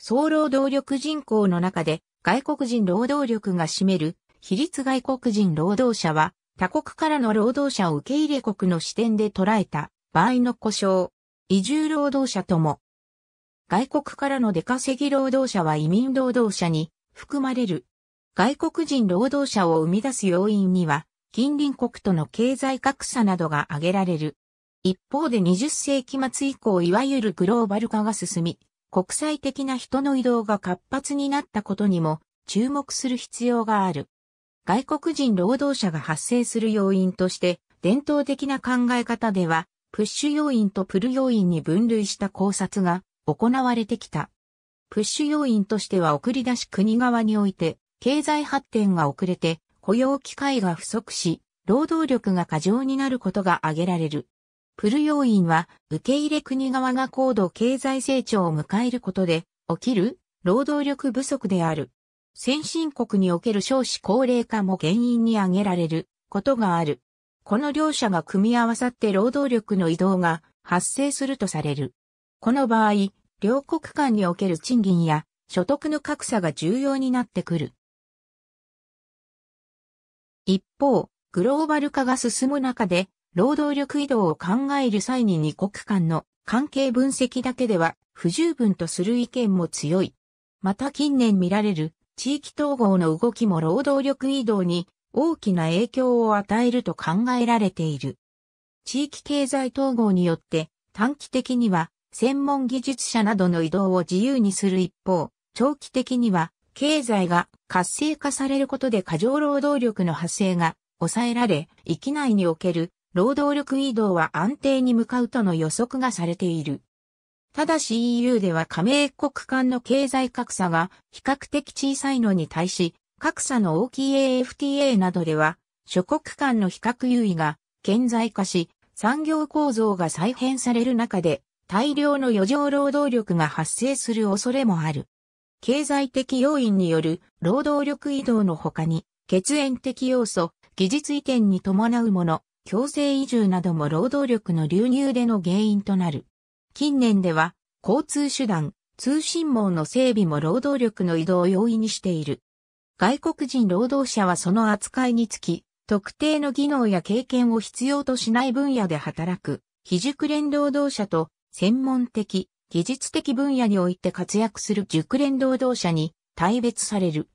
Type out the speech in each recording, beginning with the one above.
総労働力人口の中で外国人労働力が占める比率外国人労働者は他国からの労働者を受け入れ国の視点で捉えた場合の故障、移住労働者とも。外国からの出稼ぎ労働者は移民労働者に含まれる。外国人労働者を生み出す要因には近隣国との経済格差などが挙げられる。一方で20世紀末以降いわゆるグローバル化が進み、国際的な人の移動が活発になったことにも注目する必要がある。外国人労働者が発生する要因として、伝統的な考え方では、プッシュ要因とプル要因に分類した考察が行われてきた。プッシュ要因としては送り出し国側において、経済発展が遅れて、雇用機会が不足し、労働力が過剰になることが挙げられる。プル要因は、受け入れ国側が高度経済成長を迎えることで、起きる労働力不足である。先進国における少子高齢化も原因に挙げられることがある。この両者が組み合わさって労働力の移動が発生するとされる。この場合、両国間における賃金や所得の格差が重要になってくる。一方、グローバル化が進む中で労働力移動を考える際に二国間の関係分析だけでは不十分とする意見も強い。また近年見られる地域統合の動きも労働力移動に大きな影響を与えると考えられている。地域経済統合によって短期的には専門技術者などの移動を自由にする一方、長期的には経済が活性化されることで過剰労働力の発生が抑えられ、域内における労働力移動は安定に向かうとの予測がされている。ただし EU では加盟国間の経済格差が比較的小さいのに対し、格差の大きい AFTA などでは、諸国間の比較優位が顕在化し、産業構造が再編される中で、大量の余剰労働力が発生する恐れもある。経済的要因による労働力移動の他に、血縁的要素、技術移転に伴うもの、強制移住なども労働力の流入での原因となる。近年では、交通手段、通信網の整備も労働力の移動を容易にしている。外国人労働者はその扱いにつき、特定の技能や経験を必要としない分野で働く、非熟練労働者と専門的、技術的分野において活躍する熟練労働者に対別される。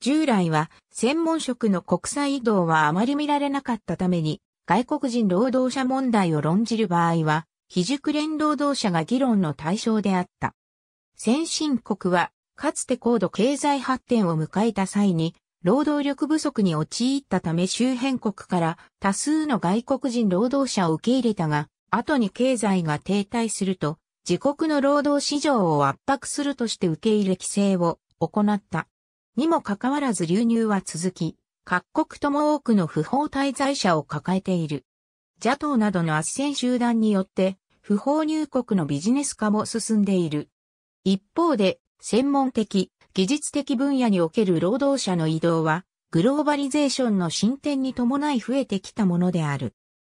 従来は専門職の国際移動はあまり見られなかったために外国人労働者問題を論じる場合は、非熟練労働者が議論の対象であった。先進国は、かつて高度経済発展を迎えた際に、労働力不足に陥ったため周辺国から多数の外国人労働者を受け入れたが、後に経済が停滞すると、自国の労働市場を圧迫するとして受け入れ規制を行った。にもかかわらず流入は続き、各国とも多くの不法滞在者を抱えている。JATO などの圧戦集団によって、不法入国のビジネス化も進んでいる。一方で、専門的、技術的分野における労働者の移動は、グローバリゼーションの進展に伴い増えてきたものである。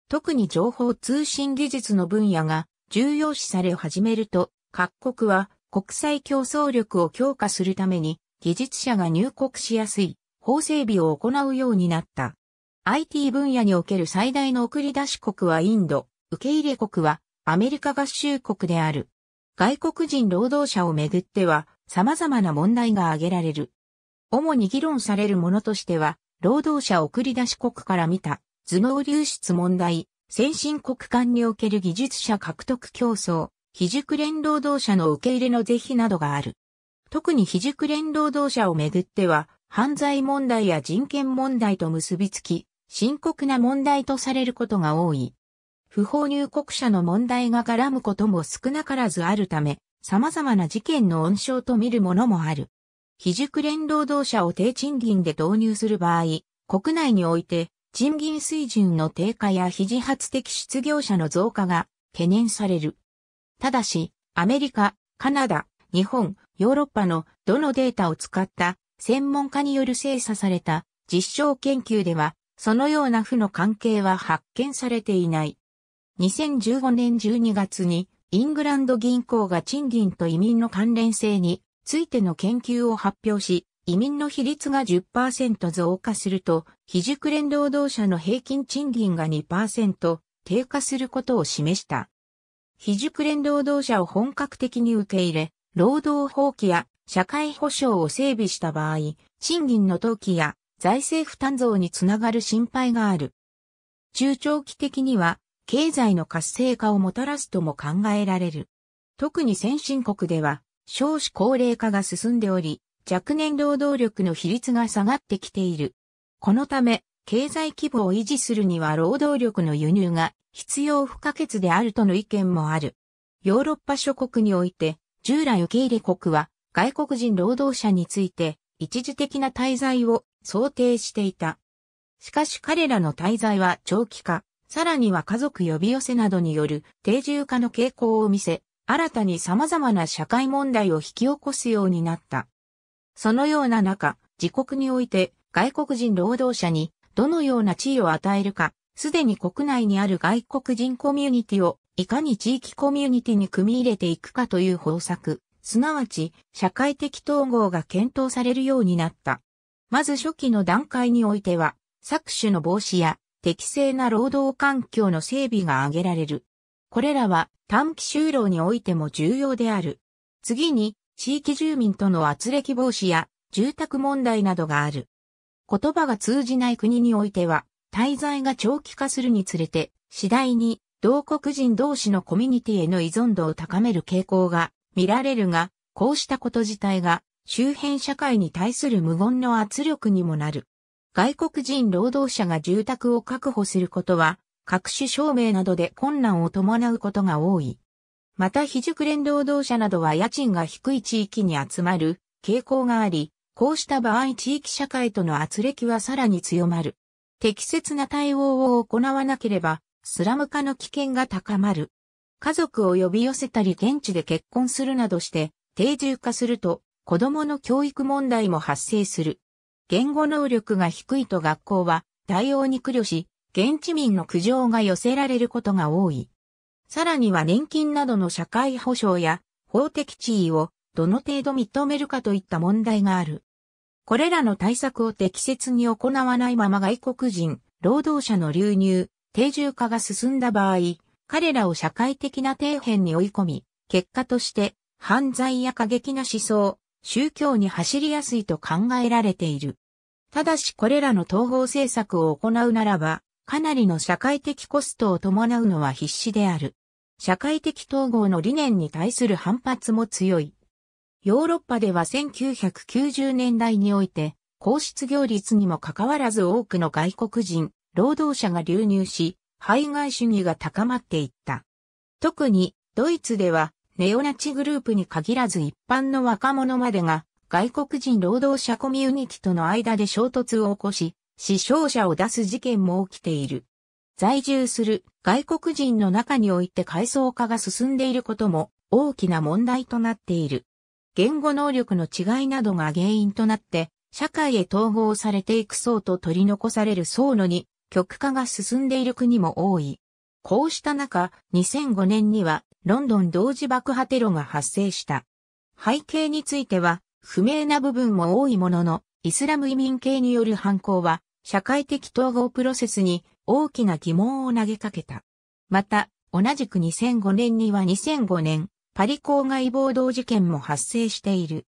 特に情報通信技術の分野が重要視され始めると、各国は国際競争力を強化するために技術者が入国しやすい法整備を行うようになった。IT 分野における最大の送り出し国はインド、受け入れ国はアメリカ合衆国である。外国人労働者をめぐっては様々な問題が挙げられる。主に議論されるものとしては、労働者送り出し国から見た頭脳流出問題、先進国間における技術者獲得競争、非熟練労働者の受け入れの是非などがある。特に非熟練労働者をめぐっては、犯罪問題や人権問題と結びつき、深刻な問題とされることが多い。不法入国者の問題が絡むことも少なからずあるため、様々な事件の温床と見るものもある。非熟練労働者を低賃金で導入する場合、国内において賃金水準の低下や非自発的失業者の増加が懸念される。ただし、アメリカ、カナダ、日本、ヨーロッパのどのデータを使った専門家による精査された実証研究では、そのような負の関係は発見されていない。2015年12月に、イングランド銀行が賃金と移民の関連性についての研究を発表し、移民の比率が10%増加すると、非熟練労働者の平均賃金が2%低下することを示した。非熟練労働者を本格的に受け入れ、労働法規や社会保障を整備した場合、賃金の投機や財政負担増につながる心配がある。中長期的には経済の活性化をもたらすとも考えられる。特に先進国では少子高齢化が進んでおり、若年労働力の比率が下がってきている。このため、経済規模を維持するには労働力の輸入が必要不可欠であるとの意見もある。ヨーロッパ諸国において、従来受け入れ国は外国人労働者について一時的な滞在を想定していた。しかし彼らの滞在は長期化、さらには家族呼び寄せなどによる定住化の傾向を見せ、新たに様々な社会問題を引き起こすようになった。そのような中、自国において外国人労働者にどのような地位を与えるか、すでに国内にある外国人コミュニティをいかに地域コミュニティに組み入れていくかという方策、すなわち社会的統合が検討されるようになった。まず初期の段階においては、搾取の防止や適正な労働環境の整備が挙げられる。これらは短期就労においても重要である。次に、地域住民との圧力防止や住宅問題などがある。言葉が通じない国においては、滞在が長期化するにつれて、次第に同国人同士のコミュニティへの依存度を高める傾向が見られるが、こうしたこと自体が周辺社会に対する無言の圧力にもなる。外国人労働者が住宅を確保することは、各種証明などで困難を伴うことが多い。また非熟練労働者などは家賃が低い地域に集まる傾向があり、こうした場合地域社会との圧力はさらに強まる。適切な対応を行わなければ、スラム化の危険が高まる。家族を呼び寄せたり現地で結婚するなどして定住化すると子供の教育問題も発生する。言語能力が低いと学校は対応に苦慮し、現地民の苦情が寄せられることが多い。さらには年金などの社会保障や法的地位をどの程度認めるかといった問題がある。これらの対策を適切に行わないまま外国人、労働者の流入、定住化が進んだ場合、彼らを社会的な底辺に追い込み、結果として犯罪や過激な思想、宗教に走りやすいと考えられている。ただしこれらの統合政策を行うならば、かなりの社会的コストを伴うのは必至である。社会的統合の理念に対する反発も強い。ヨーロッパでは1990年代において、高失業率にもかかわらず多くの外国人、労働者が流入し、排外主義が高まっていった。特にドイツではネオナチグループに限らず一般の若者までが外国人労働者コミュニティとの間で衝突を起こし、死傷者を出す事件も起きている。在住する外国人の中において階層化が進んでいることも大きな問題となっている。言語能力の違いなどが原因となって、社会へ統合されていく層と取り残される層のに極化が進んでいる国も多い。こうした中、2005年にはロンドン同時爆破テロが発生した。背景については不明な部分も多いものの、イスラム移民系による犯行は社会的統合プロセスに大きな疑問を投げかけた。また、同じく2005年には2005年、パリ郊外暴動事件も発生している。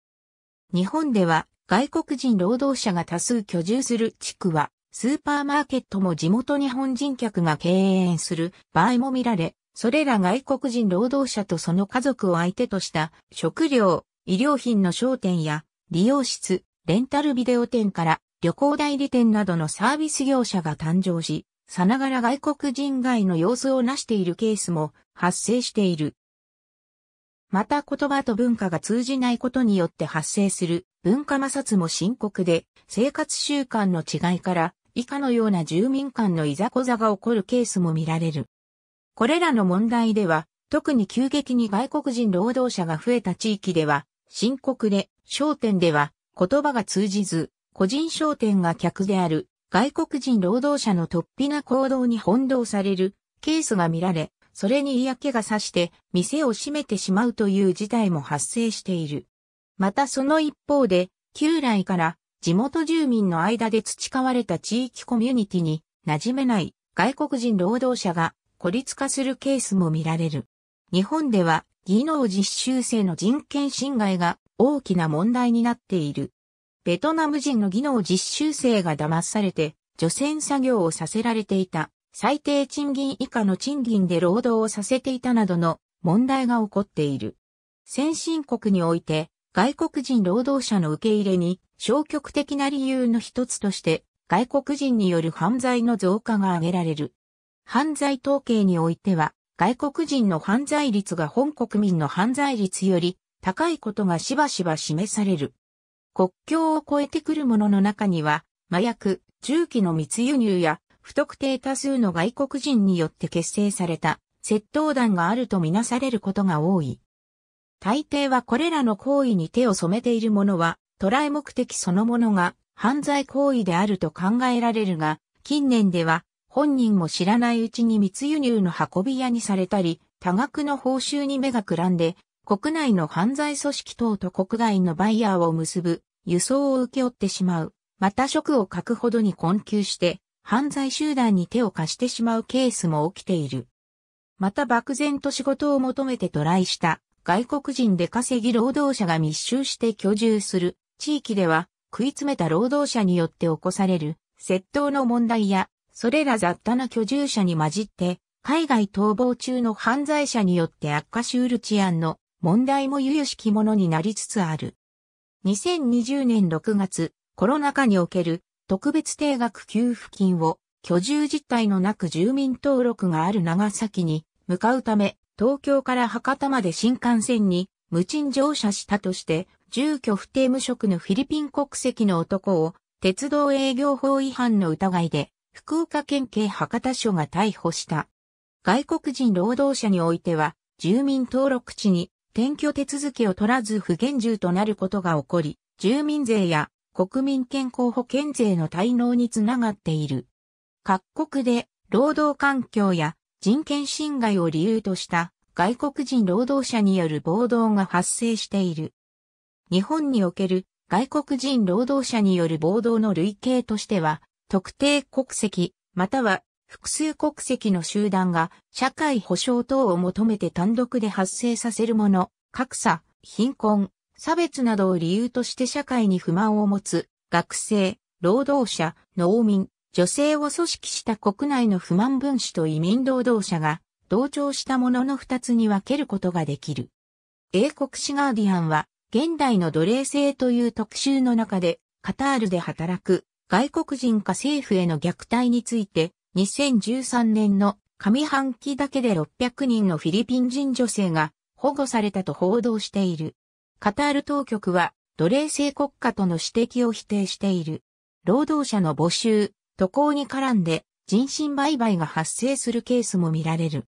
日本では外国人労働者が多数居住する地区はスーパーマーケットも地元日本人客が経営する場合も見られ、それら外国人労働者とその家族を相手とした食料、医療品の商店や利用室、レンタルビデオ店から旅行代理店などのサービス業者が誕生し、さながら外国人街の様子をなしているケースも発生している。また言葉と文化が通じないことによって発生する文化摩擦も深刻で、生活習慣の違いから以下のような住民間のいざこざが起こるケースも見られる。これらの問題では、特に急激に外国人労働者が増えた地域では、深刻で、商店では、言葉が通じず、個人商店が客である、外国人労働者の突飛な行動に翻弄される、ケースが見られ、それに嫌気がさして、店を閉めてしまうという事態も発生している。またその一方で、旧来から地元住民の間で培われた地域コミュニティに馴染めない外国人労働者が孤立化するケースも見られる。日本では技能実習生の人権侵害が大きな問題になっている。ベトナム人の技能実習生が騙されて除染作業をさせられていた最低賃金以下の賃金で労働をさせていたなどの問題が起こっている。先進国において外国人労働者の受け入れに消極的な理由の一つとして外国人による犯罪の増加が挙げられる。犯罪統計においては外国人の犯罪率が本国民の犯罪率より高いことがしばしば示される。国境を越えてくる者の中には麻薬、銃器の密輸入や不特定多数の外国人によって結成された窃盗団があるとみなされることが多い。大抵はこれらの行為に手を染めている者は、捕らえ目的そのものが犯罪行為であると考えられるが、近年では本人も知らないうちに密輸入の運び屋にされたり、多額の報酬に目がくらんで、国内の犯罪組織等と国外のバイヤーを結ぶ、輸送を請け負ってしまう。また職を欠くほどに困窮して、犯罪集団に手を貸してしまうケースも起きている。また漠然と仕事を求めてトライした外国人で稼ぎ労働者が密集して居住する地域では食い詰めた労働者によって起こされる窃盗の問題やそれら雑多な居住者に混じって海外逃亡中の犯罪者によって悪化しうる治安の問題も有々しきものになりつつある。2020年6月、コロナ禍における特別定額給付金を居住実態のなく住民登録がある長崎に向かうため、東京から博多まで新幹線に無賃乗車したとして、住居不定無職のフィリピン国籍の男を、鉄道営業法違反の疑いで、福岡県警博多署が逮捕した。外国人労働者においては、住民登録地に転居手続きを取らず不現住となることが起こり、住民税や国民健康保険税の滞納につながっている。各国で労働環境や人権侵害を理由とした外国人労働者による暴動が発生している。日本における外国人労働者による暴動の類型としては、特定国籍、または複数国籍の集団が社会保障等を求めて単独で発生させるもの、格差、貧困、差別などを理由として社会に不満を持つ学生、労働者、農民、女性を組織した国内の不満分子と移民労働者が同調したものの二つに分けることができる。英国史ガーディアンは、現代の奴隷制という特集の中で、カタールで働く外国人か政府への虐待について、2013年の上半期だけで600人のフィリピン人女性が保護されたと報道している。カタール当局は奴隷制国家との指摘を否定している。労働者の募集、渡航に絡んで人身売買が発生するケースも見られる。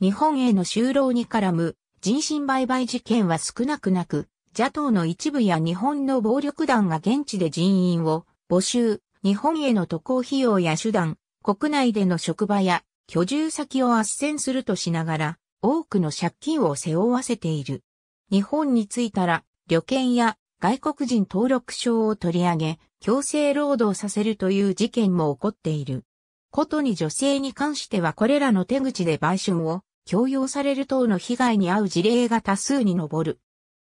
日本への就労に絡む人身売買事件は少なくなく、邪党の一部や日本の暴力団が現地で人員を募集、日本への渡航費用や手段、国内での職場や居住先を斡旋するとしながら、多くの借金を背負わせている。日本に着いたら、旅券や外国人登録証を取り上げ、強制労働させるという事件も起こっている。ことに女性に関してはこれらの手口で売春を強要される等の被害に遭う事例が多数に上る。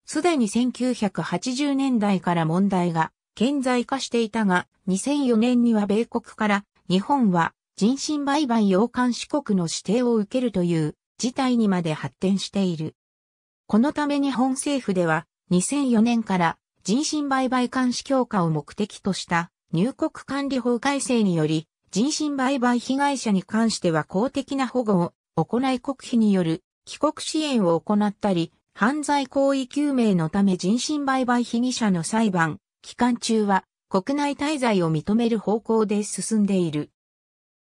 すでに1980年代から問題が顕在化していたが、2004年には米国から日本は人身売買要関四国の指定を受けるという事態にまで発展している。このため日本政府では2004年から人身売買監視強化を目的とした入国管理法改正により、人身売買被害者に関しては公的な保護を行い国費による帰国支援を行ったり、犯罪行為究明のため人身売買被疑者の裁判、期間中は国内滞在を認める方向で進んでいる。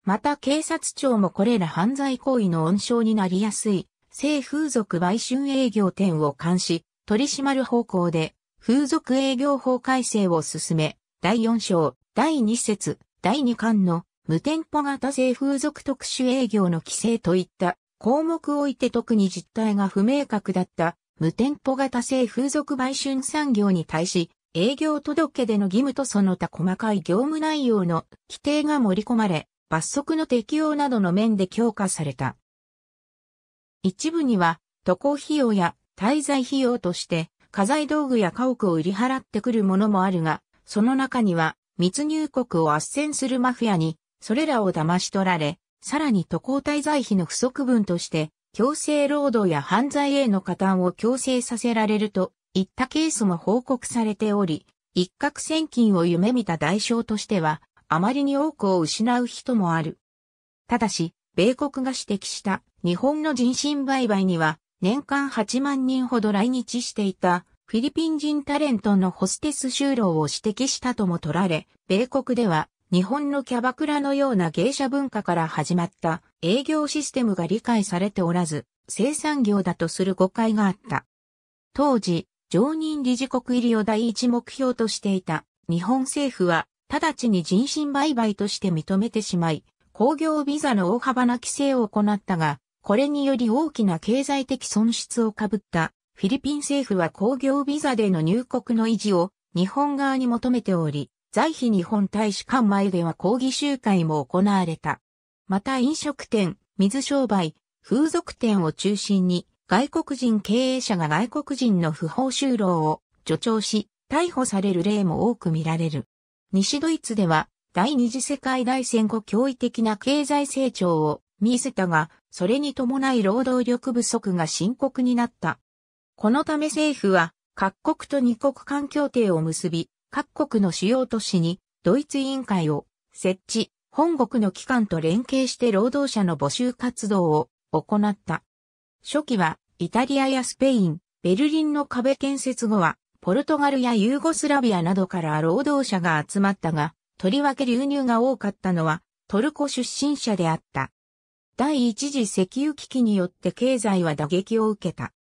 また警察庁もこれら犯罪行為の温床になりやすい、性風俗売春営業店を監視、取り締まる方向で風俗営業法改正を進め、第4章、第2節、第2巻の無店舗型性風俗特殊営業の規制といった項目を置いて特に実態が不明確だった無店舗型性風俗売春産業に対し営業届での義務とその他細かい業務内容の規定が盛り込まれ罰則の適用などの面で強化された。一部には渡航費用や滞在費用として家財道具や家屋を売り払ってくるものもあるが、その中には密入国を斡旋するマフィアに、それらを騙し取られ、さらに渡航滞在費の不足分として、強制労働や犯罪への加担を強制させられるといったケースも報告されており、一攫千金を夢見た代償としては、あまりに多くを失う人もある。ただし、米国が指摘した日本の人身売買には年間8万人ほど来日していたフィリピン人タレントのホステス就労を指摘したとも取られ、米国では日本のキャバクラのような芸者文化から始まった営業システムが理解されておらず、生産業だとする誤解があった。当時、常任理事国入りを第一目標としていた日本政府は直ちに人身売買として認めてしまい、工業ビザの大幅な規制を行ったが、これにより大きな経済的損失をかぶったフィリピン政府は工業ビザでの入国の維持を日本側に求めており、在費日本大使館前では抗議集会も行われた。また飲食店、水商売、風俗店を中心に外国人経営者が外国人の不法就労を助長し、逮捕される例も多く見られる。西ドイツでは第二次世界大戦後驚異的な経済成長を見せたが、それに伴い労働力不足が深刻になった。このため政府は各国と二国間協定を結び、各国の主要都市にドイツ委員会を設置、本国の機関と連携して労働者の募集活動を行った。初期はイタリアやスペイン、ベルリンの壁建設後はポルトガルやユーゴスラビアなどから労働者が集まったが、とりわけ流入が多かったのはトルコ出身者であった。第一次石油危機によって経済は打撃を受けた。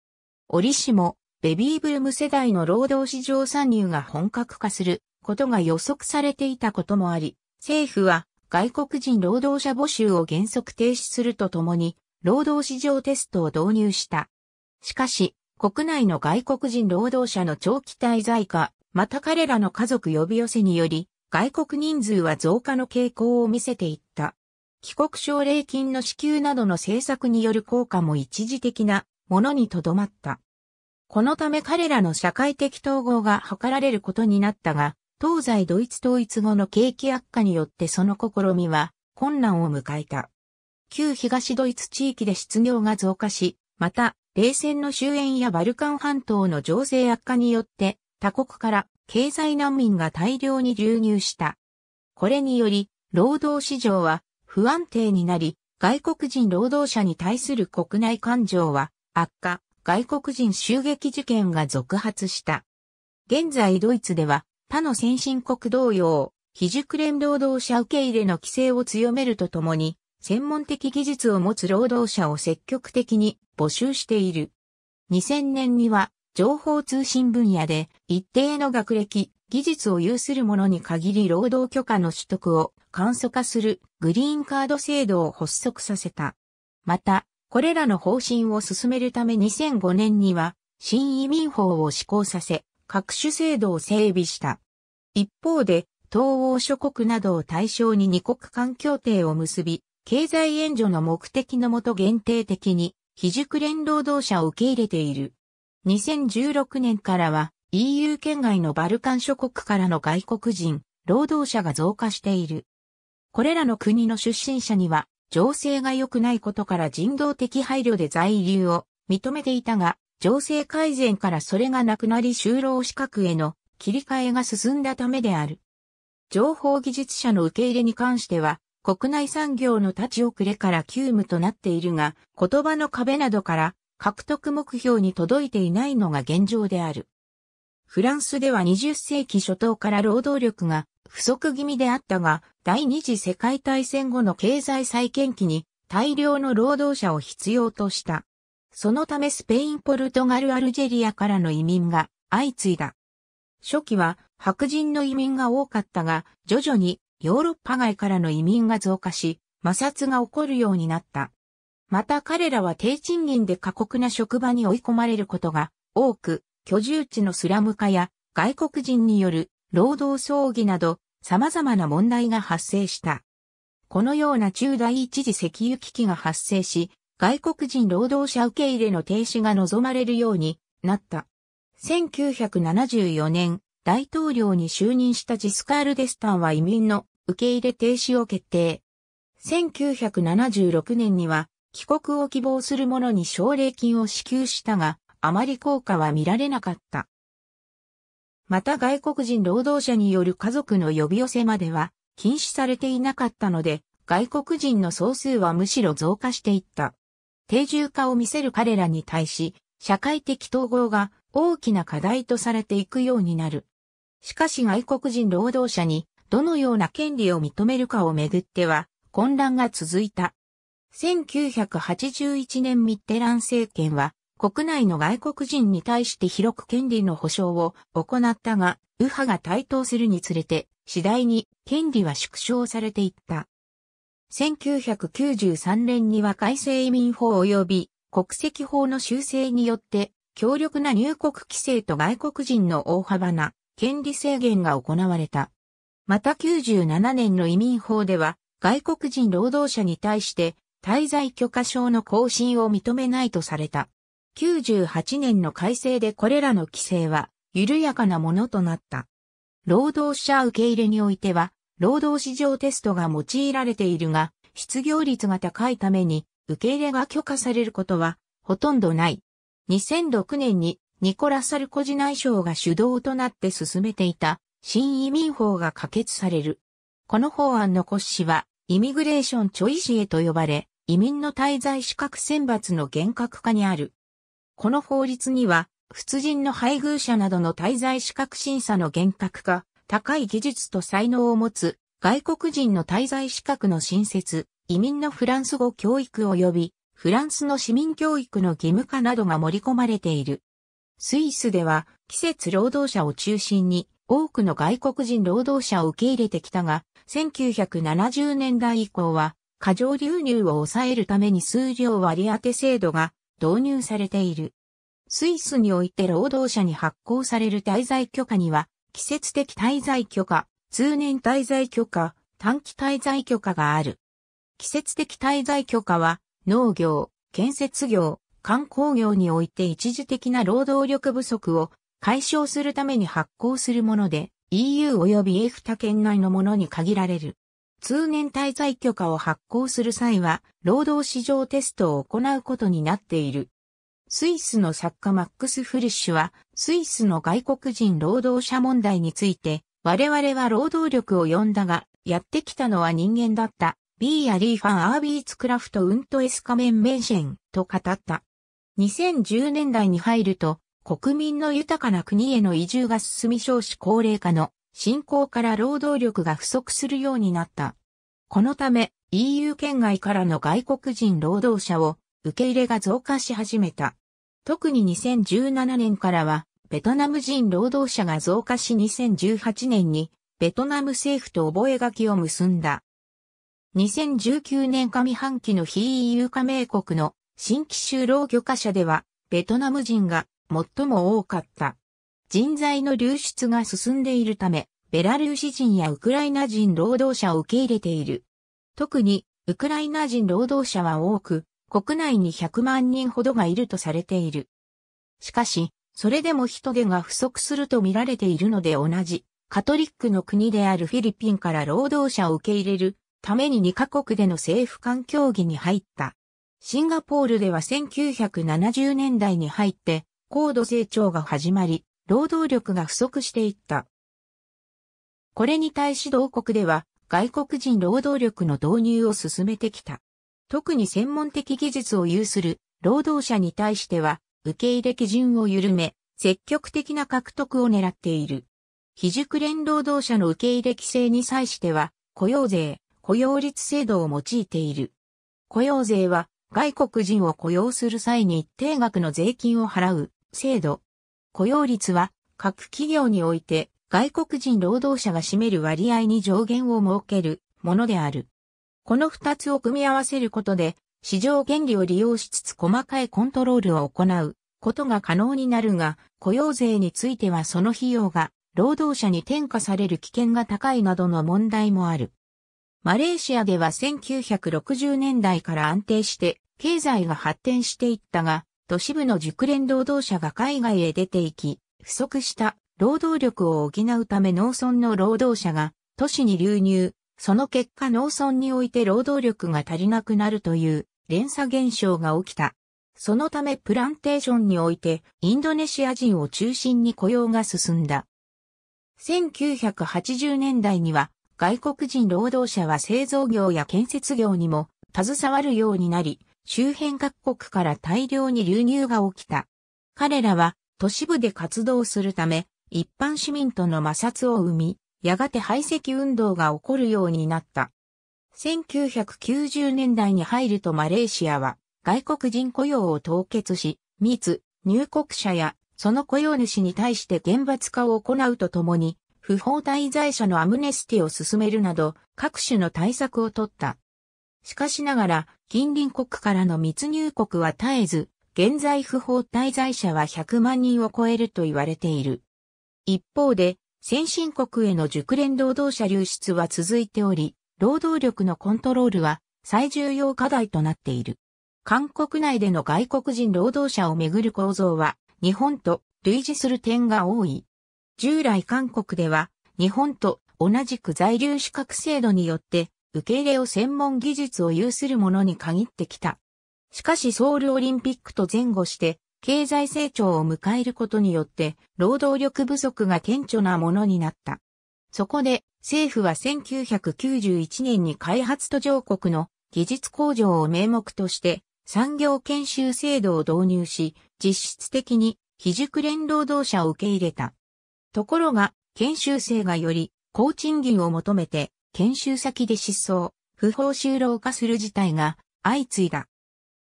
折しも、ベビーブーム世代の労働市場参入が本格化することが予測されていたこともあり、政府は外国人労働者募集を原則停止するとともに、労働市場テストを導入した。しかし、国内の外国人労働者の長期滞在化、また彼らの家族呼び寄せにより、外国人数は増加の傾向を見せていった。帰国奨励金の支給などの政策による効果も一時的なものにとどまった。このため彼らの社会的統合が図られることになったが、東西ドイツ統一後の景気悪化によってその試みは困難を迎えた。旧東ドイツ地域で失業が増加し、また、冷戦の終焉やバルカン半島の情勢悪化によって、他国から経済難民が大量に流入した。これにより、労働市場は不安定になり、外国人労働者に対する国内感情は悪化、外国人襲撃事件が続発した。現在ドイツでは他の先進国同様、非熟練労働者受け入れの規制を強めるとともに、専門的技術を持つ労働者を積極的に募集している。2000年には情報通信分野で一定の学歴、技術を有する者に限り労働許可の取得を簡素化するグリーンカード制度を発足させた。また、これらの方針を進めるため2005年には新移民法を施行させ、各種制度を整備した。一方で、東欧諸国などを対象に二国間協定を結び、経済援助の目的のもと限定的に、非熟練労働者を受け入れている。2016年からは、EU 圏外のバルカン諸国からの外国人、労働者が増加している。これらの国の出身者には、情勢が良くないことから人道的配慮で在留を認めていたが、情勢改善からそれがなくなり就労資格への切り替えが進んだためである。情報技術者の受け入れに関しては、国内産業の立ち遅れから急務となっているが、言葉の壁などから獲得目標に届いていないのが現状である。フランスでは20世紀初頭から労働力が不足気味であったが、第二次世界大戦後の経済再建期に大量の労働者を必要とした。そのためスペイン、ポルトガル、アルジェリアからの移民が相次いだ。初期は白人の移民が多かったが、徐々にヨーロッパ外からの移民が増加し、摩擦が起こるようになった。また彼らは低賃金で過酷な職場に追い込まれることが多く、居住地のスラム化や外国人による労働争議など様々な問題が発生した。このような中第一次石油危機が発生し、外国人労働者受け入れの停止が望まれるようになった。1974年、大統領に就任したジスカール・デスタンは移民の受け入れ停止を決定。1976年には帰国を希望する者に奨励金を支給したが、あまり効果は見られなかった。また外国人労働者による家族の呼び寄せまでは禁止されていなかったので、外国人の総数はむしろ増加していった。定住化を見せる彼らに対し、社会的統合が大きな課題とされていくようになる。しかし外国人労働者にどのような権利を認めるかをめぐっては混乱が続いた。1981年ミッテラン政権は国内の外国人に対して広く権利の保障を行ったが、右派が台頭するにつれて、次第に権利は縮小されていった。1993年には改正移民法及び国籍法の修正によって、強力な入国規制と外国人の大幅な権利制限が行われた。また97年の移民法では、外国人労働者に対して滞在許可証の更新を認めないとされた。98年の改正でこれらの規制は緩やかなものとなった。労働者受け入れにおいては、労働市場テストが用いられているが、失業率が高いために受け入れが許可されることはほとんどない。2006年にニコラ・サルコジ内相が主導となって進めていた新移民法が可決される。この法案の骨子はイミグレーションチョイシエと呼ばれ、移民の滞在資格選抜の厳格化にある。この法律には、仏人の配偶者などの滞在資格審査の厳格化、高い技術と才能を持つ外国人の滞在資格の新設、移民のフランス語教育及びフランスの市民教育の義務化などが盛り込まれている。スイスでは季節労働者を中心に多くの外国人労働者を受け入れてきたが、1970年代以降は過剰流入を抑えるために数量割当制度が導入されている。スイスにおいて労働者に発行される滞在許可には、季節的滞在許可、通年滞在許可、短期滞在許可がある。季節的滞在許可は、農業、建設業、観光業において一時的な労働力不足を解消するために発行するもので、EU 及び f 他県内のものに限られる。通年滞在許可を発行する際は、労働市場テストを行うことになっている。スイスの作家マックス・フリッシュは、スイスの外国人労働者問題について、我々は労働力を呼んだが、やってきたのは人間だった。ビーアリーファン・アービーツクラフト・ウント・エスカメン・メンシェンと語った。2010年代に入ると、国民の豊かな国への移住が進み少子高齢化の侵攻から労働力が不足するようになった。このため EU 圏外からの外国人労働者を受け入れが増加し始めた。特に2017年からはベトナム人労働者が増加し2018年にベトナム政府と覚書を結んだ。2019年上半期の非 EU 加盟国の新規就労許可者ではベトナム人が最も多かった。人材の流出が進んでいるため、ベラルーシ人やウクライナ人労働者を受け入れている。特に、ウクライナ人労働者は多く、国内に100万人ほどがいるとされている。しかし、それでも人手が不足すると見られているので同じ、カトリックの国であるフィリピンから労働者を受け入れるために2カ国での政府間協議に入った。シンガポールでは1970年代に入って高度成長が始まり、労働力が不足していった。これに対し同国では外国人労働力の導入を進めてきた。特に専門的技術を有する労働者に対しては受け入れ基準を緩め、積極的な獲得を狙っている。非熟練労働者の受け入れ規制に際しては、雇用税、雇用率制度を用いている。雇用税は、外国人を雇用する際に一定額の税金を払う制度。雇用率は各企業において外国人労働者が占める割合に上限を設けるものである。この二つを組み合わせることで市場原理を利用しつつ細かいコントロールを行うことが可能になるが雇用税についてはその費用が労働者に転嫁される危険が高いなどの問題もある。マレーシアでは1960年代から安定して経済が発展していったが、都市部の熟練労働者が海外へ出て行き、不足した労働力を補うため農村の労働者が都市に流入、その結果農村において労働力が足りなくなるという連鎖現象が起きた。そのためプランテーションにおいてインドネシア人を中心に雇用が進んだ。1980年代には外国人労働者は製造業や建設業にも携わるようになり、周辺各国から大量に流入が起きた。彼らは都市部で活動するため、一般市民との摩擦を生み、やがて排斥運動が起こるようになった。1990年代に入るとマレーシアは外国人雇用を凍結し、密、入国者やその雇用主に対して厳罰化を行うとともに、不法滞在者のアムネスティを進めるなど、各種の対策を取った。しかしながら、近隣国からの密入国は絶えず、現在不法滞在者は100万人を超えると言われている。一方で、先進国への熟練労働者流出は続いており、労働力のコントロールは最重要課題となっている。韓国内での外国人労働者をめぐる構造は、日本と類似する点が多い。従来韓国では、日本と同じく在留資格制度によって受け入れを専門技術を有する者に限ってきた。しかしソウルオリンピックと前後して、経済成長を迎えることによって、労働力不足が顕著なものになった。そこで、政府は1991年に開発途上国の技術工場を名目として、産業研修制度を導入し、実質的に非熟練労働者を受け入れた。ところが、研修生がより高賃金を求めて研修先で失踪、不法就労化する事態が相次いだ。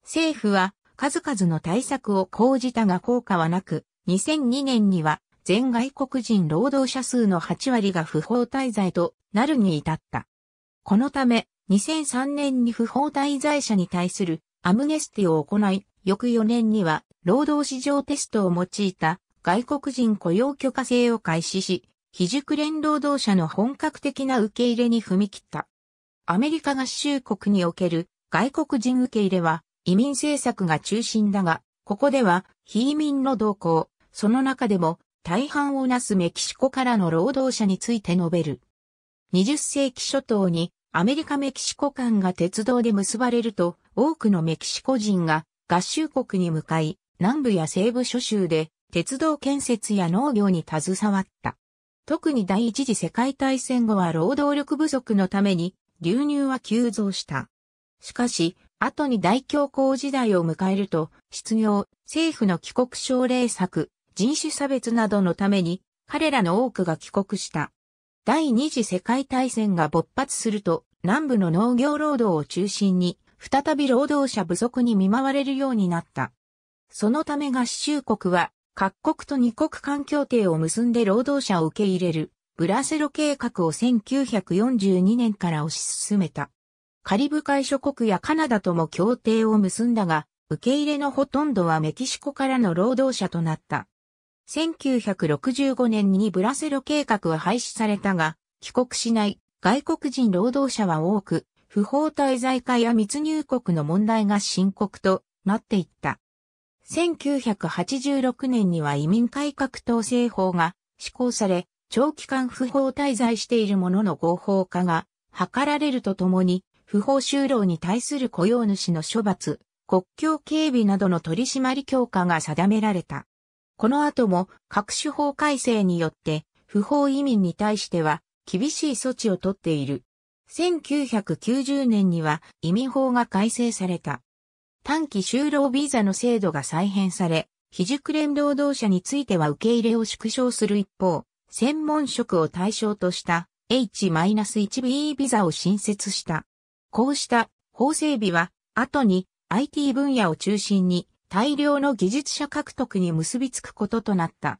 政府は数々の対策を講じたが効果はなく、2002年には全外国人労働者数の8割が不法滞在となるに至った。このため、2003年に不法滞在者に対するアムネスティを行い、翌4年には労働市場テストを用いた外国人雇用許可制を開始し、非熟練労働者の本格的な受け入れに踏み切った。アメリカ合衆国における外国人受け入れは移民政策が中心だが、ここでは非移民の動向、その中でも大半をなすメキシコからの労働者について述べる。20世紀初頭にアメリカメキシコ間が鉄道で結ばれると多くのメキシコ人が合衆国に向かい南部や西部諸州で鉄道建設や農業に携わった。特に第一次世界大戦後は労働力不足のために流入は急増した。しかし、後に大恐慌時代を迎えると、失業、政府の帰国奨励策、人種差別などのために、彼らの多くが帰国した。第二次世界大戦が勃発すると、南部の農業労働を中心に、再び労働者不足に見舞われるようになった。そのため合衆国は各国と二国間協定を結んで労働者を受け入れる、ブラセロ計画を1942年から推し進めた。カリブ海諸国やカナダとも協定を結んだが、受け入れのほとんどはメキシコからの労働者となった。1965年にブラセロ計画は廃止されたが、帰国しない外国人労働者は多く、不法滞在化や密入国の問題が深刻となっていった。1986年には移民改革統制法が施行され、長期間不法滞在している者の合法化が図られるとともに、不法就労に対する雇用主の処罰、国境警備などの取り締まり強化が定められた。この後も各種法改正によって不法移民に対しては厳しい措置をとっている。1990年には移民法が改正された。短期就労ビザの制度が再編され、非熟練労働者については受け入れを縮小する一方、専門職を対象とした H-1B ビザを新設した。こうした法整備は、後に IT 分野を中心に大量の技術者獲得に結びつくこととなった。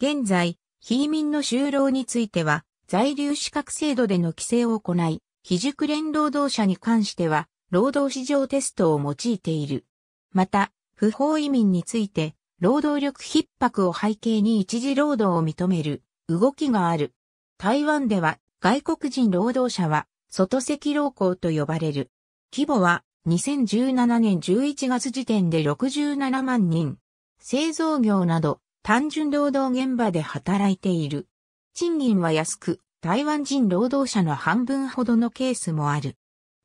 現在、非民の就労については、在留資格制度での規制を行い、非熟練労働者に関しては、労働市場テストを用いている。また、不法移民について、労働力逼迫を背景に一時労働を認める動きがある。台湾では外国人労働者は外籍労工と呼ばれる。規模は2017年11月時点で67万人。製造業など単純労働現場で働いている。賃金は安く、台湾人労働者の半分ほどのケースもある。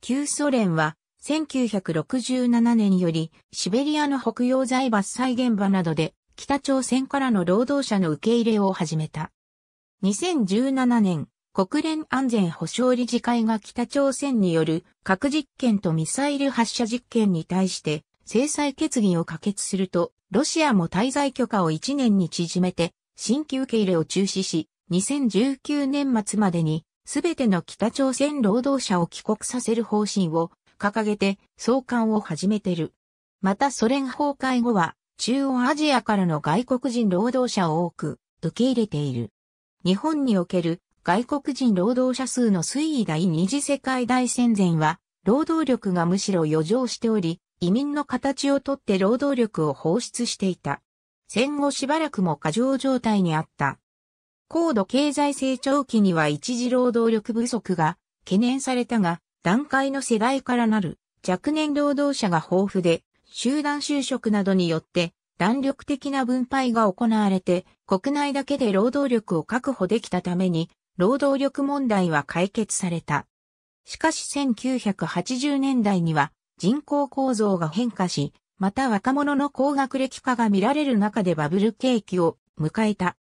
旧ソ連は1967年よりシベリアの北洋財伐採現場などで北朝鮮からの労働者の受け入れを始めた。2017年、国連安全保障理事会が北朝鮮による核実験とミサイル発射実験に対して制裁決議を可決すると、ロシアも滞在許可を1年に縮めて、新規受け入れを中止し、2019年末までにすべての北朝鮮労働者を帰国させる方針を掲げて送還を始めてる。またソ連崩壊後は中央アジアからの外国人労働者を多く受け入れている。日本における外国人労働者数の推移第二次世界大戦前は労働力がむしろ余剰しており、移民の形をとって労働力を放出していた。戦後しばらくも過剰状態にあった高度経済成長期には一時労働力不足が懸念されたが、段階の世代からなる若年労働者が豊富で、集団就職などによって弾力的な分配が行われて、国内だけで労働力を確保できたために、労働力問題は解決された。しかし1980年代には人口構造が変化し、また若者の高学歴化が見られる中でバブル景気を迎えた。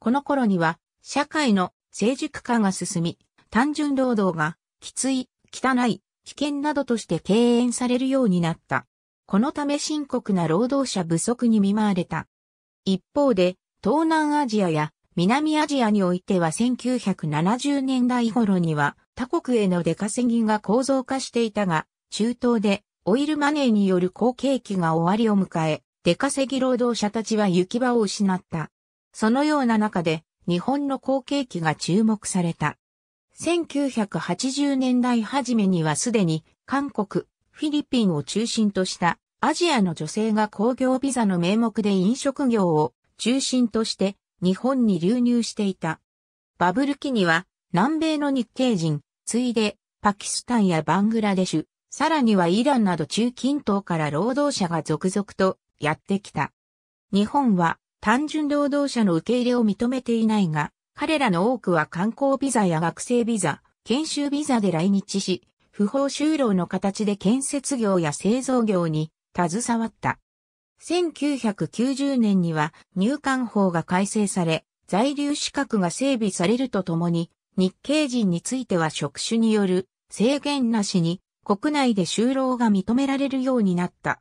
この頃には、社会の成熟化が進み、単純労働が、きつい、汚い、危険などとして敬遠されるようになった。このため深刻な労働者不足に見舞われた。一方で、東南アジアや南アジアにおいては1970年代頃には他国への出稼ぎが構造化していたが、中東でオイルマネーによる好景気が終わりを迎え、出稼ぎ労働者たちは行き場を失った。そのような中で日本の後継機が注目された。1980年代初めにはすでに韓国、フィリピンを中心としたアジアの女性が工業ビザの名目で飲食業を中心として日本に流入していた。バブル期には南米の日系人、ついでパキスタンやバングラデシュ、さらにはイランなど中近東から労働者が続々とやってきた。日本は単純労働者の受け入れを認めていないが、彼らの多くは観光ビザや学生ビザ、研修ビザで来日し、不法就労の形で建設業や製造業に携わった。1990年には入管法が改正され、在留資格が整備されるとともに、日系人については職種による制限なしに国内で就労が認められるようになった。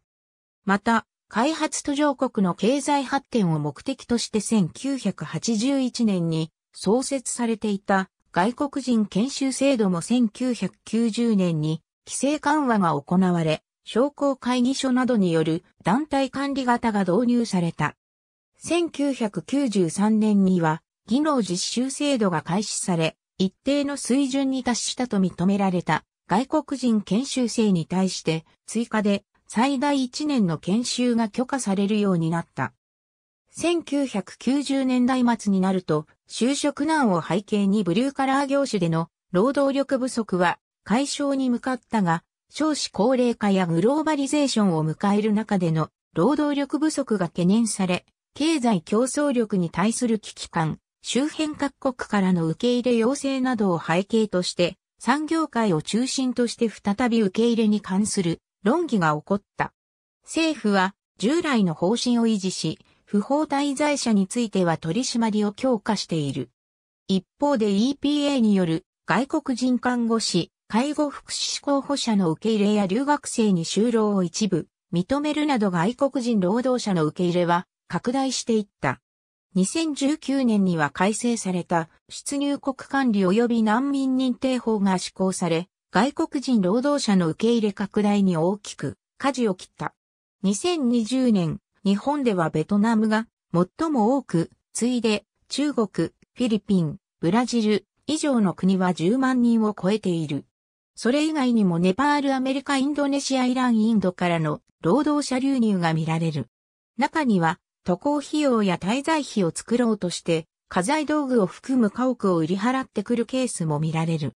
また、開発途上国の経済発展を目的として1981年に創設されていた外国人研修制度も1990年に規制緩和が行われ、商工会議所などによる団体管理型が導入された。1993年には技能実習制度が開始され、一定の水準に達したと認められた外国人研修生に対して追加で最大1年の研修が許可されるようになった。1990年代末になると、就職難を背景にブリューカラー業種での労働力不足は解消に向かったが、少子高齢化やグローバリゼーションを迎える中での労働力不足が懸念され、経済競争力に対する危機感、周辺各国からの受け入れ要請などを背景として、産業界を中心として再び受け入れに関する論議が起こった。政府は従来の方針を維持し、不法滞在者については取り締まりを強化している。一方で EPA による外国人看護師、介護福祉士候補者の受け入れや留学生に就労を一部認めるなど外国人労働者の受け入れは拡大していった。2019年には改正された出入国管理及び難民認定法が施行され、外国人労働者の受け入れ拡大に大きく舵を切った。2020年、日本ではベトナムが最も多く、次いで中国、フィリピン、ブラジル以上の国は10万人を超えている。それ以外にもネパール、アメリカ、インドネシア、イラン、インドからの労働者流入が見られる。中には渡航費用や滞在費を作ろうとして、家財道具を含む家屋を売り払ってくるケースも見られる。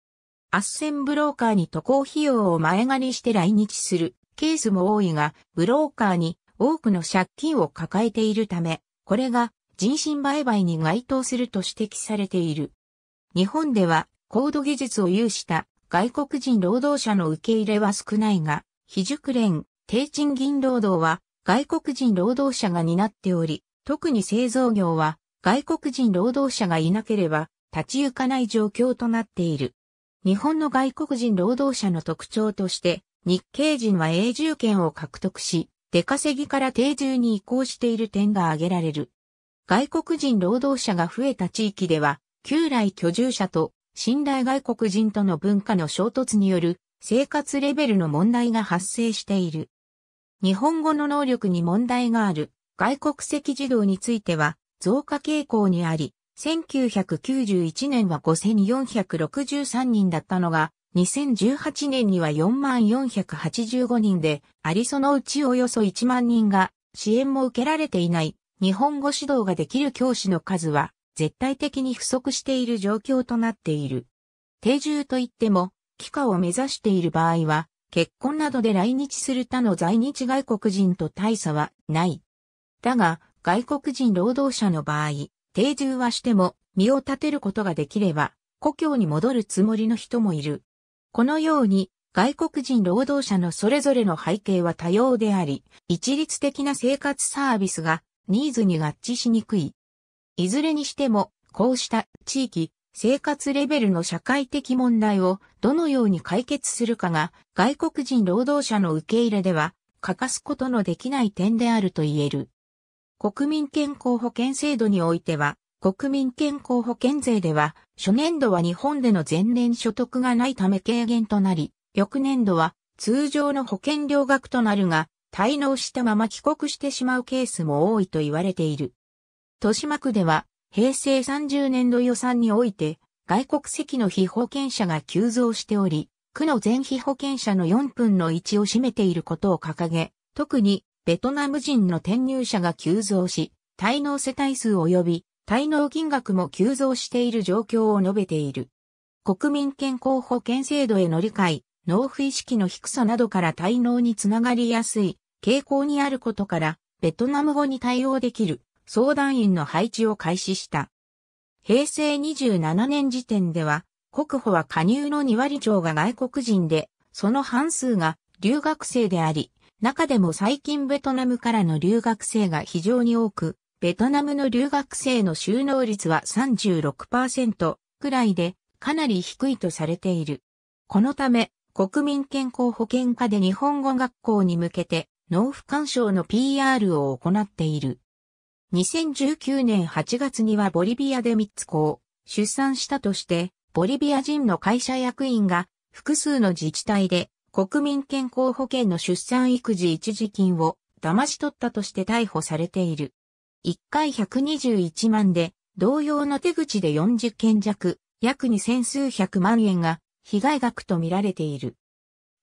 センブローカーに渡航費用を前借りして来日するケースも多いが、ブローカーに多くの借金を抱えているため、これが人身売買に該当すると指摘されている。日本では高度技術を有した外国人労働者の受け入れは少ないが、非熟練、低賃金労働は外国人労働者が担っており、特に製造業は外国人労働者がいなければ立ち行かない状況となっている。日本の外国人労働者の特徴として、日系人は永住権を獲得し、出稼ぎから定住に移行している点が挙げられる。外国人労働者が増えた地域では、旧来居住者と信頼外国人との文化の衝突による生活レベルの問題が発生している。日本語の能力に問題がある外国籍児童については増加傾向にあり、1991年は5463人だったのが、2018年には4485人で、ありそのうちおよそ1万人が支援も受けられていない日本語指導ができる教師の数は絶対的に不足している状況となっている。定住といっても、帰化を目指している場合は、結婚などで来日する他の在日外国人と大差はない。だが、外国人労働者の場合、定住はしても、身を立てることができれば、故郷に戻るつもりの人もいる。このように、外国人労働者のそれぞれの背景は多様であり、一律的な生活サービスがニーズに合致しにくい。いずれにしても、こうした地域、生活レベルの社会的問題をどのように解決するかが外国人労働者の受け入れでは欠かすことのできない点であると言える。国民健康保険制度においては、国民健康保険税では、初年度は日本での前年所得がないため軽減となり、翌年度は通常の保険料額となるが、滞納したまま帰国してしまうケースも多いと言われている。豊島区では、平成30年度予算において、外国籍の非保険者が急増しており、区の全非保険者の4分の1を占めていることを掲げ、特にベトナム人の転入者が急増し、滞納世帯数及び滞納金額も急増している状況を述べている。国民健康保険制度への理解、納付意識の低さなどから滞納につながりやすい傾向にあることから、ベトナム語に対応できる相談員の配置を開始した。平成27年時点では、国保は加入の2割超が外国人で、その半数が留学生であり、中でも最近ベトナムからの留学生が非常に多く、ベトナムの留学生の収納率は36%くらいで、かなり低いとされている。このため、国民健康保険課で日本語学校に向けて、農夫干渉の PR を行っている。2019年8月にはボリビアで3つ子を出産したとして、ボリビア人の会社役員が複数の自治体で国民健康保険の出産育児一時金を騙し取ったとして逮捕されている。1回121万で、同様の手口で40件弱、約2千数百万円が被害額とみられている。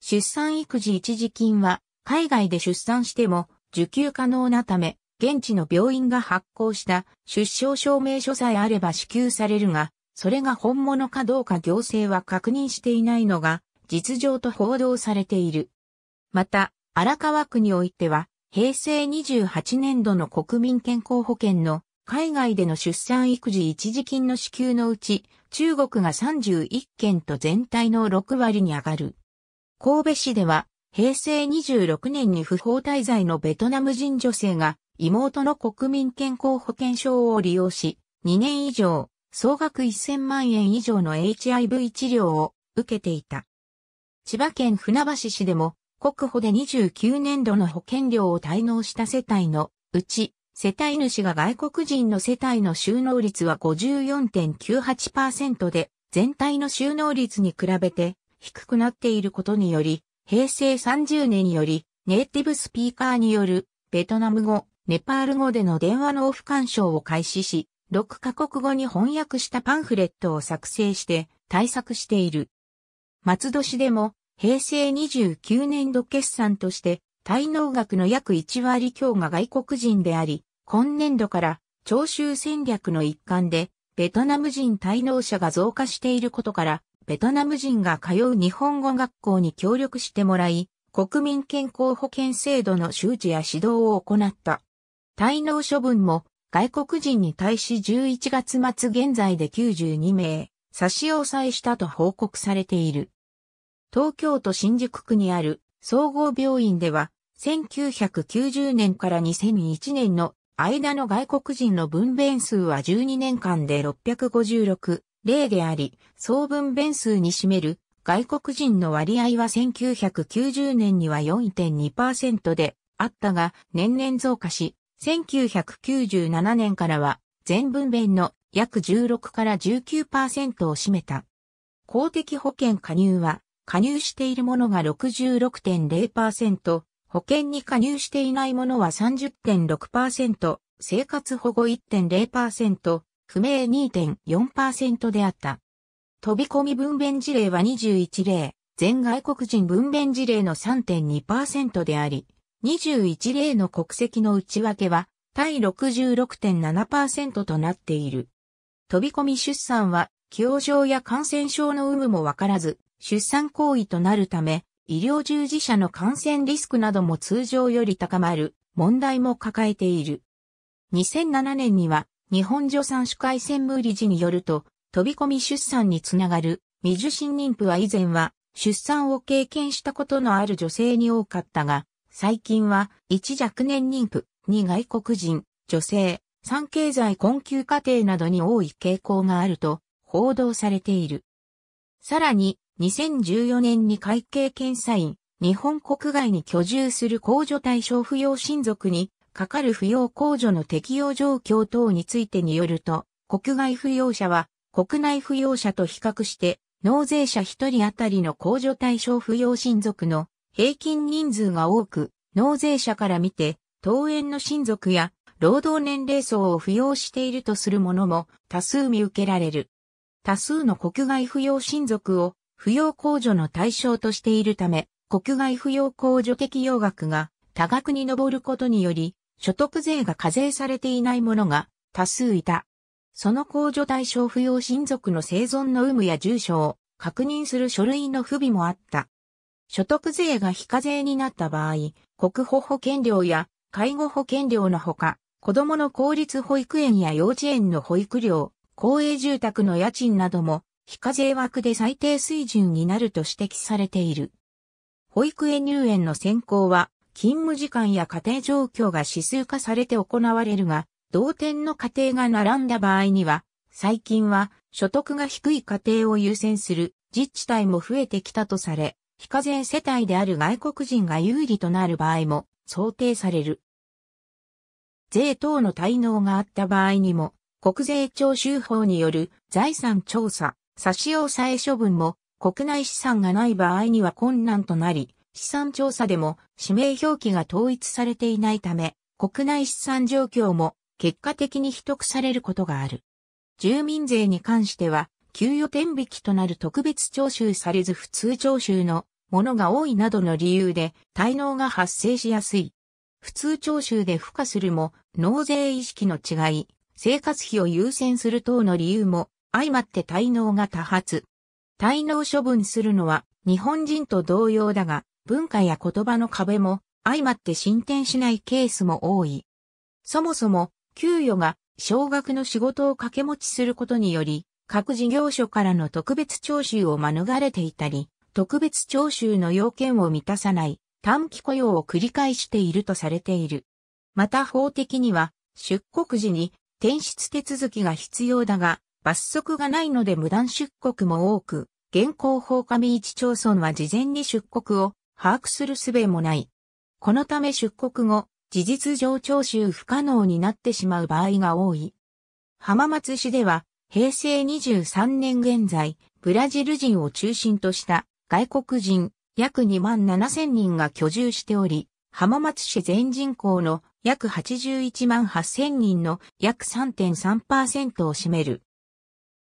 出産育児一時金は、海外で出産しても受給可能なため、現地の病院が発行した出生証明書さえあれば支給されるが、それが本物かどうか行政は確認していないのが実情と報道されている。また、荒川区においては、平成28年度の国民健康保険の海外での出産育児一時金の支給のうち、中国が31件と全体の6割に上がる。神戸市では、平成26年に不法滞在のベトナム人女性が妹の国民健康保険証を利用し、2年以上、総額1000万円以上の HIV 治療を受けていた。千葉県船橋市でも、国保で29年度の保険料を滞納した世帯のうち、世帯主が外国人の世帯の収納率は54.98%で、全体の収納率に比べて低くなっていることにより、平成30年によりネイティブスピーカーによるベトナム語、ネパール語での電話のオフ干渉を開始し、6カ国語に翻訳したパンフレットを作成して対策している。松戸市でも平成29年度決算として滞納額の約1割強が外国人であり、今年度から徴収戦略の一環でベトナム人滞納者が増加していることから、ベトナム人が通う日本語学校に協力してもらい、国民健康保険制度の周知や指導を行った。滞納処分も外国人に対し11月末現在で92名差し押さえしたと報告されている。東京都新宿区にある総合病院では、1990年から2001年の間の外国人の分娩数は12年間で656例であり、総分娩数に占める外国人の割合は1990年には4.2%であったが、年々増加し、1997年からは全分娩の約16から19%を占めた。公的保険加入は加入しているものが66.0%、保険に加入していないものは30.6%、生活保護1.0%、不明2.4%であった。飛び込み分娩事例は21例、全外国人分娩事例の3.2%であり、21例の国籍の内訳は、対66.7%となっている。飛び込み出産は、気象や感染症の有無もわからず、出産行為となるため、医療従事者の感染リスクなども通常より高まる問題も抱えている。2007年には日本助産主会専務理事によると、飛び込み出産につながる未受診妊婦は以前は出産を経験したことのある女性に多かったが、最近は1若年妊婦、2外国人、女性、3経済困窮家庭などに多い傾向があると報道されている。さらに、2014年に会計検査院、日本国外に居住する控除対象扶養親族に、かかる扶養控除の適用状況等についてによると、国外扶養者は、国内扶養者と比較して、納税者1人当たりの控除対象扶養親族の平均人数が多く、納税者から見て、登園の親族や労働年齢層を扶養しているとするものも多数見受けられる。多数の国外扶養親族を扶養控除の対象としているため、国外扶養控除適用額が多額に上ることにより、所得税が課税されていないものが多数いた。その控除対象扶養親族の生存の有無や住所を確認する書類の不備もあった。所得税が非課税になった場合、国保保険料や介護保険料のほか、子供の公立保育園や幼稚園の保育料、公営住宅の家賃なども非課税枠で最低水準になると指摘されている。保育園入園の選考は勤務時間や家庭状況が指数化されて行われるが、同点の家庭が並んだ場合には、最近は所得が低い家庭を優先する自治体も増えてきたとされ、非課税世帯である外国人が有利となる場合も想定される。税等の滞納があった場合にも、国税徴収法による財産調査、差し押さえ処分も国内資産がない場合には困難となり、資産調査でも指名表記が統一されていないため、国内資産状況も結果的に取得されることがある。住民税に関しては、給与転引きとなる特別徴収されず普通徴収のものが多いなどの理由で滞納が発生しやすい。普通徴収で付加するも納税意識の違い、生活費を優先する等の理由も相まって滞納が多発。滞納処分するのは日本人と同様だが、文化や言葉の壁も相まって進展しないケースも多い。そもそも、給与が少額の仕事を掛け持ちすることにより、各事業所からの特別徴収を免れていたり、特別徴収の要件を満たさない短期雇用を繰り返しているとされている。また法的には、出国時に転出手続きが必要だが、罰則がないので無断出国も多く、現行法上市町村は事前に出国を把握する術もない。このため出国後、事実上徴収不可能になってしまう場合が多い。浜松市では、平成23年現在、ブラジル人を中心とした外国人約2万7千人が居住しており、浜松市全人口の約81万8000人の約3.3%を占める。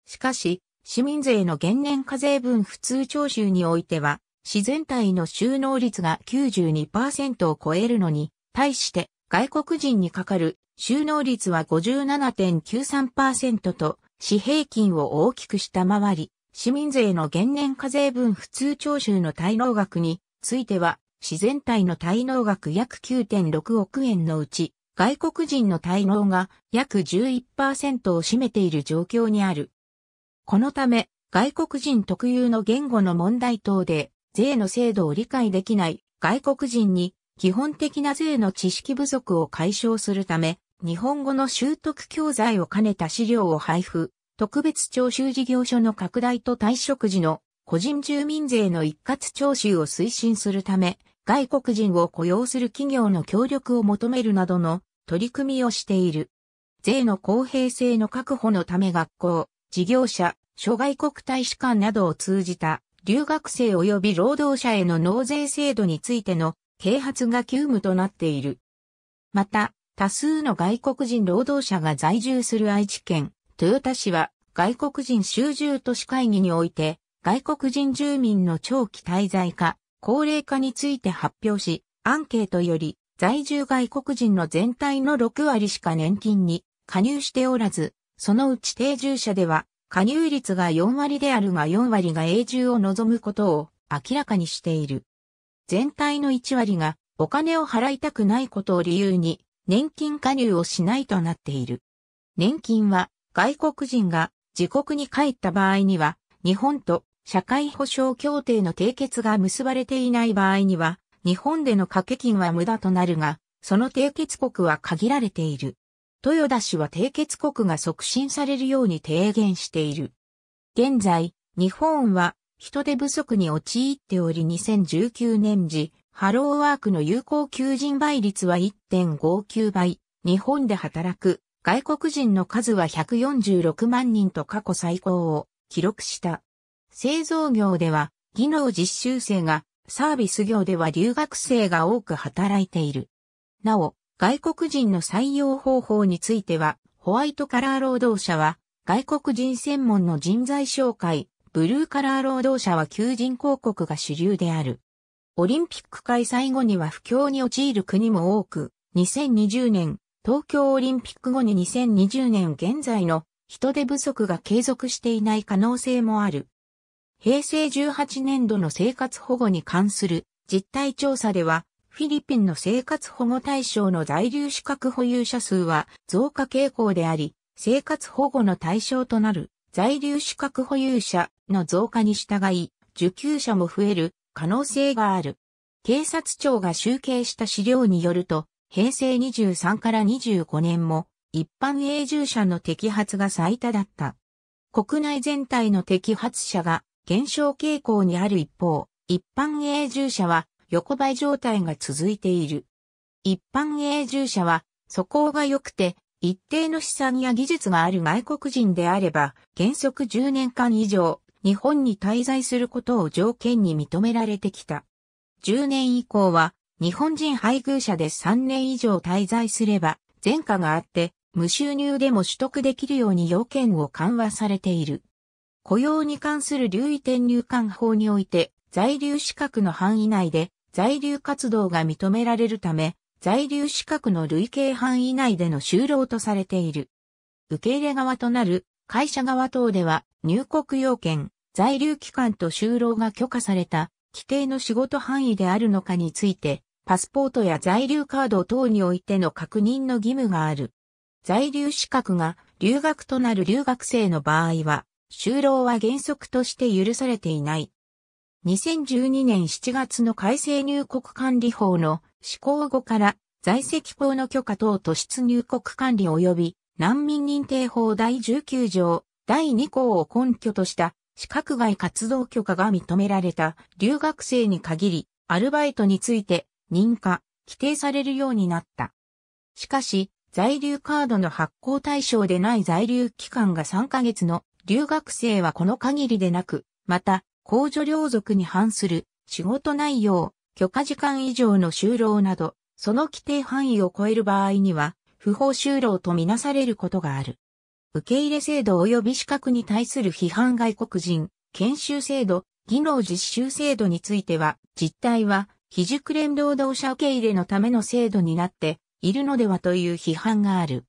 しかし、市民税の減年課税分普通徴収においては、市全体の収納率が92%を超えるのに、対して外国人にかかる収納率は57.93%と、市平均を大きく下回り、市民税の減年課税分普通徴収の滞納額については、自然体の滞納額約9.6億円のうち、外国人の滞納が約11%を占めている状況にある。このため、外国人特有の言語の問題等で、税の制度を理解できない外国人に基本的な税の知識不足を解消するため、日本語の習得教材を兼ねた資料を配布、特別徴収事業所の拡大と退職時の個人住民税の一括徴収を推進するため、外国人を雇用する企業の協力を求めるなどの取り組みをしている。税の公平性の確保のため学校、事業者、諸外国大使館などを通じた留学生及び労働者への納税制度についての啓発が急務となっている。また、多数の外国人労働者が在住する愛知県、豊田市は外国人集住都市会議において外国人住民の長期滞在化、高齢化について発表し、アンケートより在住外国人の全体の6割しか年金に加入しておらず、そのうち定住者では加入率が4割であるが4割が永住を望むことを明らかにしている。全体の1割がお金を払いたくないことを理由に年金加入をしないとなっている。年金は外国人が自国に帰った場合には日本と社会保障協定の締結が結ばれていない場合には、日本での掛け金は無駄となるが、その締結国は限られている。豊田氏は締結国が促進されるように提言している。現在、日本は人手不足に陥っており2019年時、ハローワークの有効求人倍率は1.59倍、日本で働く外国人の数は146万人と過去最高を記録した。製造業では技能実習生が、サービス業では留学生が多く働いている。なお、外国人の採用方法については、ホワイトカラー労働者は、外国人専門の人材紹介、ブルーカラー労働者は求人広告が主流である。オリンピック開催後には不況に陥る国も多く、2020年、東京オリンピック後に2020年現在の人手不足が継続していない可能性もある。平成18年度の生活保護に関する実態調査では、フィリピンの生活保護対象の在留資格保有者数は増加傾向であり、生活保護の対象となる在留資格保有者の増加に従い、受給者も増える可能性がある。警察庁が集計した資料によると、平成23から25年も一般永住者の摘発が最多だった。国内全体の摘発者が減少傾向にある一方、一般永住者は横ばい状態が続いている。一般永住者は素行が良くて一定の資産や技術がある外国人であれば原則10年間以上日本に滞在することを条件に認められてきた。10年以降は日本人配偶者で3年以上滞在すれば前科があって無収入でも取得できるように要件を緩和されている。雇用に関する留意転入管法において、在留資格の範囲内で在留活動が認められるため、在留資格の累計範囲内での就労とされている。受け入れ側となる会社側等では入国要件、在留期間と就労が許可された規定の仕事範囲であるのかについて、パスポートや在留カード等においての確認の義務がある。在留資格が留学となる留学生の場合は、就労は原則として許されていない。2012年7月の改正入国管理法の施行後から在籍法の許可等と出入国管理及び難民認定法第19条第2項を根拠とした資格外活動許可が認められた留学生に限りアルバイトについて認可、規定されるようになった。しかし、在留カードの発行対象でない在留期間が3ヶ月の留学生はこの限りでなく、また、公助領族に反する仕事内容、許可時間以上の就労など、その規定範囲を超える場合には、不法就労とみなされることがある。受け入れ制度及び資格に対する批判外国人、研修制度、技能実習制度については、実態は、非熟練労働者受け入れのための制度になっているのではという批判がある。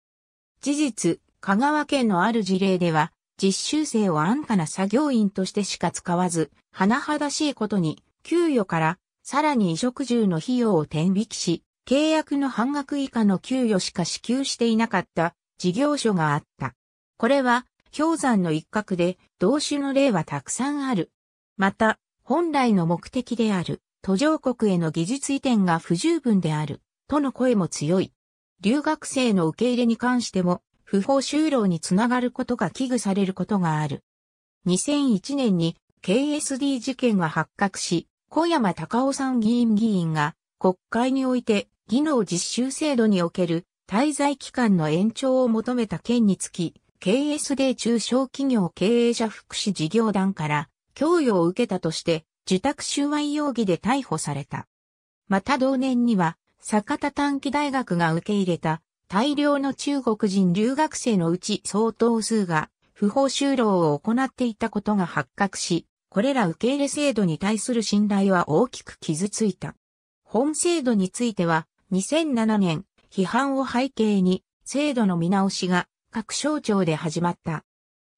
事実、香川県のある事例では、実習生を安価な作業員としてしか使わず、甚だしいことに、給与からさらに移植住の費用を転引きし、契約の半額以下の給与しか支給していなかった事業所があった。これは氷山の一角で同種の例はたくさんある。また、本来の目的である途上国への技術移転が不十分であるとの声も強い。留学生の受け入れに関しても不法就労につながることが危惧されることがある。2001年に KSD 事件が発覚し、小山隆夫参議院議員が国会において技能実習制度における滞在期間の延長を求めた件につき、KSD 中小企業経営者福祉事業団から供与を受けたとして、受託収賄容疑で逮捕された。また同年には、坂田短期大学が受け入れた大量の中国人留学生のうち相当数が不法就労を行っていたことが発覚し、これら受け入れ制度に対する信頼は大きく傷ついた。本制度については、2007年、批判を背景に、制度の見直しが各省庁で始まった。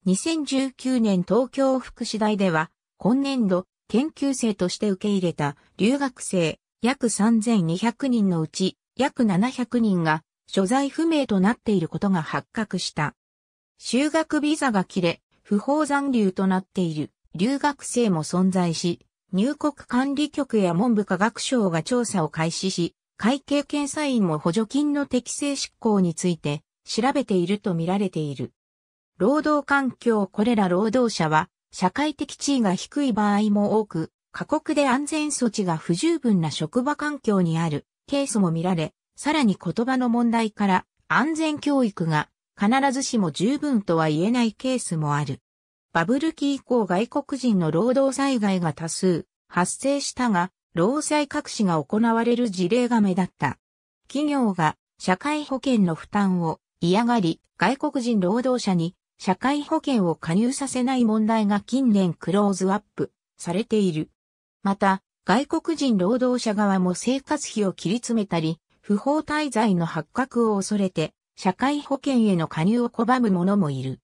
2019年東京福祉大では、今年度、研究生として受け入れた留学生約3200人のうち約700人が所在不明となっていることが発覚した。修学ビザが切れ、不法残留となっている留学生も存在し、入国管理局や文部科学省が調査を開始し、会計検査院も補助金の適正執行について調べていると見られている。労働環境これら労働者は社会的地位が低い場合も多く、過酷で安全措置が不十分な職場環境にあるケースも見られ、さらに言葉の問題から安全教育が必ずしも十分とは言えないケースもある。バブル期以降外国人の労働災害が多数発生したが、労災隠しが行われる事例が目立った。企業が社会保険の負担を嫌がり、外国人労働者に社会保険を加入させない問題が近年クローズアップされている。また、外国人労働者側も生活費を切り詰めたり、不法滞在の発覚を恐れて、社会保険への加入を拒む者もいる。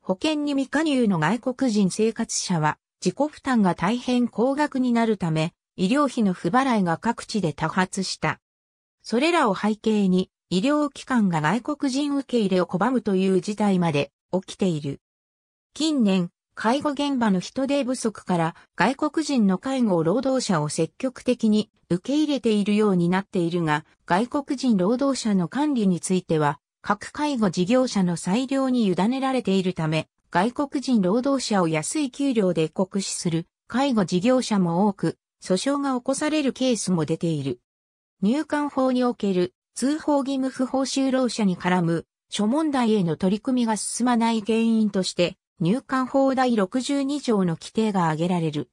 保険に未加入の外国人生活者は、自己負担が大変高額になるため、医療費の不払いが各地で多発した。それらを背景に、医療機関が外国人受け入れを拒むという事態まで起きている。近年、介護現場の人手不足から外国人の介護労働者を積極的に受け入れているようになっているが、外国人労働者の管理については、各介護事業者の裁量に委ねられているため、外国人労働者を安い給料で酷使する介護事業者も多く、訴訟が起こされるケースも出ている。入管法における通報義務不法就労者に絡む諸問題への取り組みが進まない原因として、入管法第62条の規定が挙げられる。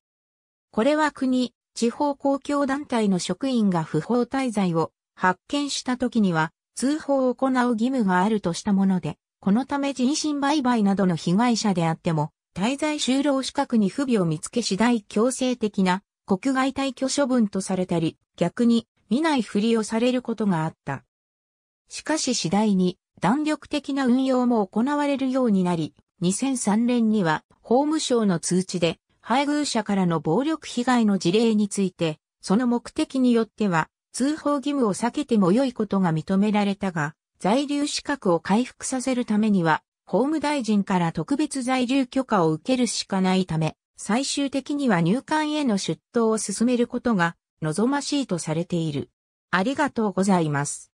これは国、地方公共団体の職員が不法滞在を発見した時には通報を行う義務があるとしたもので、このため人身売買などの被害者であっても、滞在就労資格に不備を見つけ次第強制的な国外退去処分とされたり、逆に見ないふりをされることがあった。しかし次第に弾力的な運用も行われるようになり、2003年には法務省の通知で配偶者からの暴力被害の事例について、その目的によっては通報義務を避けても良いことが認められたが、在留資格を回復させるためには、法務大臣から特別在留許可を受けるしかないため、最終的には入管への出頭を進めることが望ましいとされている。ありがとうございます。